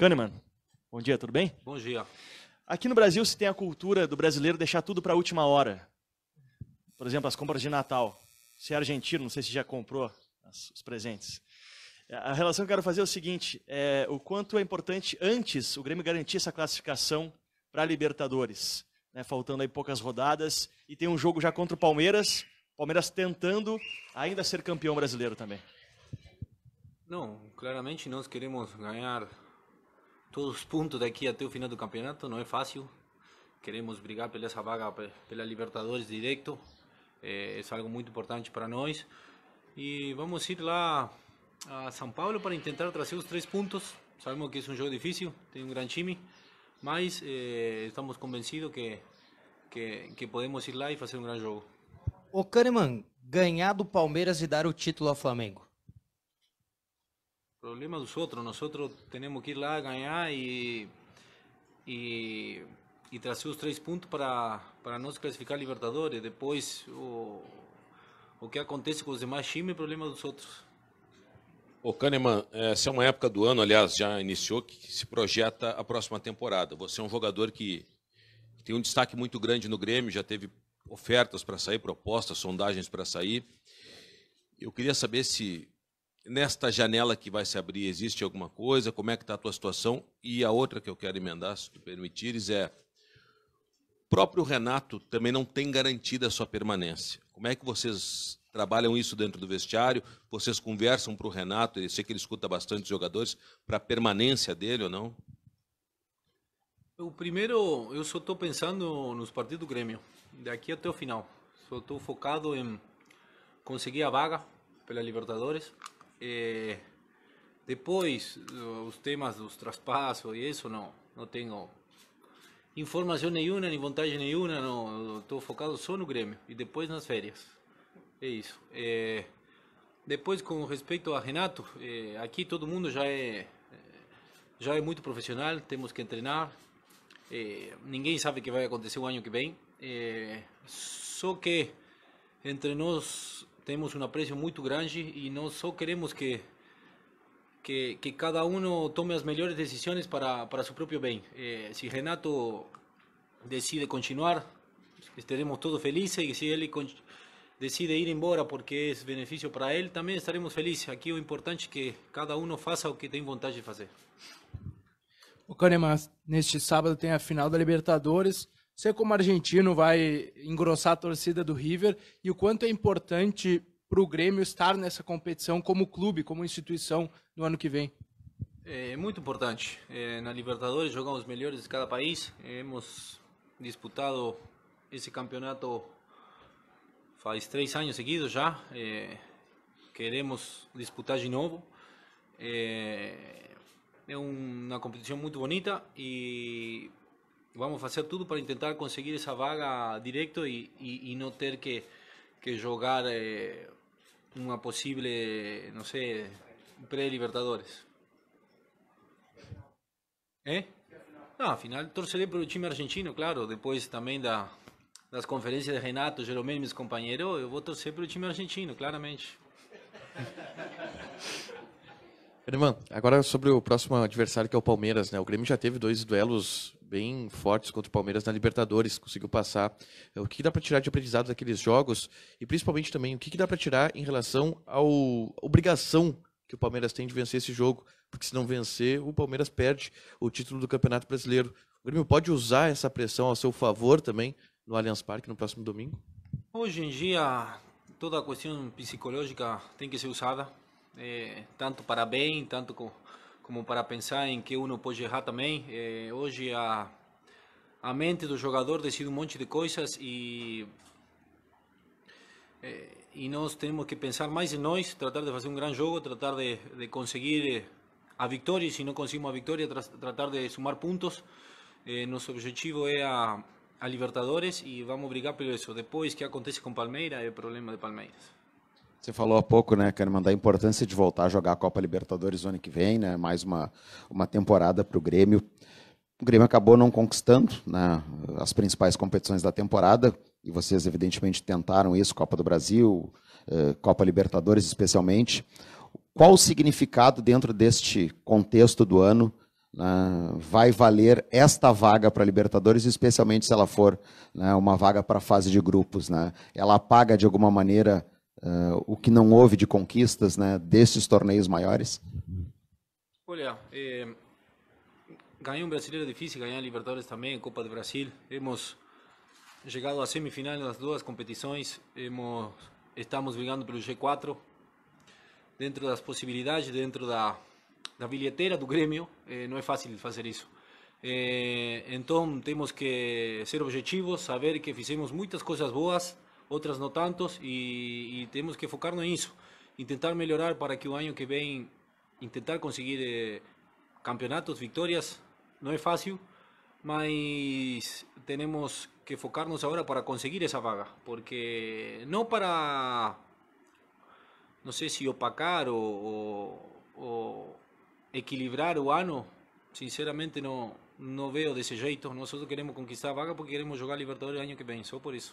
Kahneman, bom dia, tudo bem? Bom dia. Aqui no Brasil se tem a cultura do brasileiro deixar tudo para a última hora. Por exemplo, as compras de Natal. Se é argentino, não sei se já comprou os presentes. A relação que eu quero fazer é o seguinte: é, o quanto é importante antes o Grêmio garantir essa classificação para a Libertadores, né, faltando aí poucas rodadas e tem um jogo já contra o Palmeiras, Palmeiras tentando ainda ser campeão brasileiro também. Não, claramente nós queremos ganhar todos os pontos daqui até o final do campeonato, não é fácil. Queremos brigar pela essa vaga, pela Libertadores direto. É, é algo muito importante para nós. E vamos ir lá a São Paulo para tentar trazer os três pontos. Sabemos que é um jogo difícil, tem um grande time, mas é, estamos convencidos que, que, que podemos ir lá e fazer um grande jogo. O Kahneman, ganhar do Palmeiras e dar o título ao Flamengo problema dos outros. Nós temos que ir lá ganhar e, e, e trazer os três pontos para, para nós classificar Libertadores. Depois, o, o que acontece com os demais times é problema dos outros. O Kahneman, eh, essa é uma época do ano, aliás, já iniciou, que se projeta a próxima temporada. Você é um jogador que tem um destaque muito grande no Grêmio, já teve ofertas para sair, propostas, sondagens para sair. Eu queria saber se nesta janela que vai se abrir, existe alguma coisa? Como é que está a tua situação? E a outra que eu quero emendar, se tu permitires, é o próprio Renato também não tem garantida a sua permanência. Como é que vocês trabalham isso dentro do vestiário? Vocês conversam para o Renato, eu sei que ele escuta bastante os jogadores, para a permanência dele ou não? O primeiro, eu só estou pensando nos partidos do Grêmio, daqui até o final. Só estou focado em conseguir a vaga pela Libertadores. Eh, depois eh, os temas dos traspassos e isso não, não tenho informação nenhuma, nem vontade nenhuma, não, estou focado só no Grêmio e depois nas férias. É isso. Eh, depois com respeito a Renato, aqui todo mundo já é já é muito profissional, temos que treinar. ninguém sabe o que vai acontecer o ano que vem. só que entre nós temos um apreço muito grande e nós só queremos que que, que cada um tome as melhores decisões para para seu próprio bem. Eh, se Renato decide continuar, estaremos todos felizes e se ele decide ir embora porque é benefício para ele, também estaremos felizes. Aqui o importante é que cada um faça o que tem vontade de fazer. O Kahneman, neste sábado tem a final da Libertadores. Você, como argentino, vai engrossar a torcida do River e o quanto é importante para o Grêmio estar nessa competição como clube, como instituição no ano que vem? É muito importante. É, na Libertadores jogamos melhores de cada país. Hemos disputado esse campeonato faz três anos seguidos já. É, queremos disputar de novo. É, é uma competição muito bonita e vamos fazer tudo para tentar conseguir essa vaga direto e, e, e não ter que, que jogar eh, uma possível, não sei, pré-Libertadores. É? Ah, afinal, torcerei para o time argentino, claro, depois também da, das conferências de Renato, e meus companheiros, eu vou torcer para o time argentino, claramente. Irmão, agora sobre o próximo adversário que é o Palmeiras, né? O Grêmio já teve dois duelos bem fortes contra o Palmeiras na Libertadores, conseguiu passar. É, o que dá para tirar de aprendizado daqueles jogos e principalmente também o que dá para tirar em relação à obrigação que o Palmeiras tem de vencer esse jogo, porque se não vencer, o Palmeiras perde o título do Campeonato Brasileiro. O Grêmio pode usar essa pressão a seu favor também no Allianz Parque no próximo domingo? Hoje em dia, toda a questão psicológica tem que ser usada, é, tanto para bem, tanto com como para pensar em que uno pode errar também. É, hoje a, a mente do jogador decide um monte de coisas e, é, e nós temos que pensar mais em nós, tratar de fazer um grande jogo, tratar de, de conseguir eh, a vitória e se não conseguimos a vitória, tra tratar de sumar pontos. É, nosso objetivo é a, a Libertadores e vamos brigar por isso. Depois que acontece com Palmeiras é problema de Palmeiras. Você falou há pouco, né, quero da importância de voltar a jogar a Copa Libertadores ano que vem, né? Mais uma, uma temporada para o Grêmio. O Grêmio acabou não conquistando né, as principais competições da temporada, e vocês evidentemente tentaram isso, Copa do Brasil, eh, Copa Libertadores especialmente. Qual o significado dentro deste contexto do ano né, vai valer esta vaga para Libertadores, especialmente se ela for né, uma vaga para a fase de grupos? Né? Ela apaga de alguma maneira uh, o que não houve de conquistas né, desses torneios maiores? Olha, é, eh, ganhar um brasileiro é difícil, ganhar Libertadores também, Copa do Brasil. Hemos chegado à semifinal nas duas competições, hemos, estamos brigando pelo G4, dentro das possibilidades, dentro da, da bilheteira do Grêmio, é, não é fácil fazer isso. É, então temos que ser objetivos, saber que fizemos muitas coisas boas, otras no tantos y, tenemos que enfocarnos en eso. Intentar mejorar para que un año que viene intentar conseguir eh, campeonatos, victorias, no es fácil, mas tenemos que enfocarnos ahora para conseguir esa vaga, porque no para, no sé si opacar o, equilibrar o ano, sinceramente no, no veo de ese jeito, nosotros queremos conquistar vaga porque queremos jugar Libertadores el año que viene, solo por eso.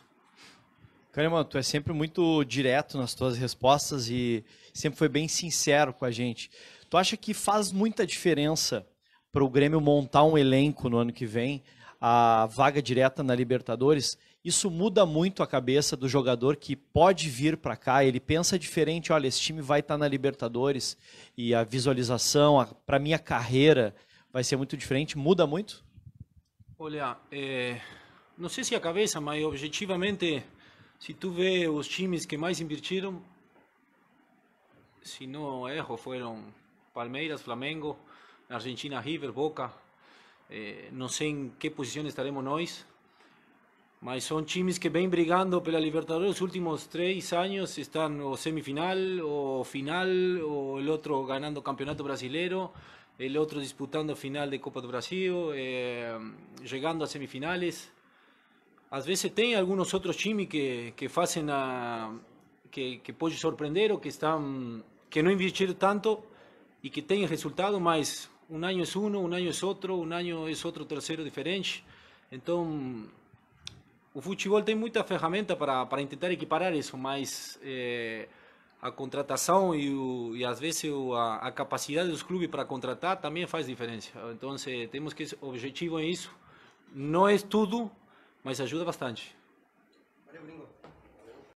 Kahneman, tu é sempre muito direto nas tuas respostas e sempre foi bem sincero com a gente. Tu acha que faz muita diferença para o Grêmio montar um elenco no ano que vem, a vaga direta na Libertadores? Isso muda muito a cabeça do jogador que pode vir para cá, ele pensa diferente, olha, esse time vai estar tá na Libertadores e a visualização para minha carreira vai ser muito diferente, muda muito? Olha, é... não sei se é a cabeça, mas objetivamente Si tú ves los chimes que más invirtieron, si no, erro, fueron Palmeiras, Flamengo, Argentina, River, Boca. Eh, no sé en qué posición estaremos nosotros, pero son equipos que ven brigando la Libertadores los últimos tres años están o semifinal, o final, o el otro ganando Campeonato Brasileiro, el otro disputando final de Copa do Brasil, eh, llegando a semifinales. às vezes tem alguns outros times que, que fazem a, que, que pode surpreender ou que estão que não investiram tanto e que têm resultado, mas um ano é um, um ano é outro, um ano é outro terceiro diferente. Então, o futebol tem muita ferramenta para, para tentar equiparar isso, mas é, a contratação e, o, e às vezes a, a capacidade dos clubes para contratar também faz diferença. Então, temos que ser objetivo em é isso. Não é tudo, mas ajuda bastante. Valeu, gringo.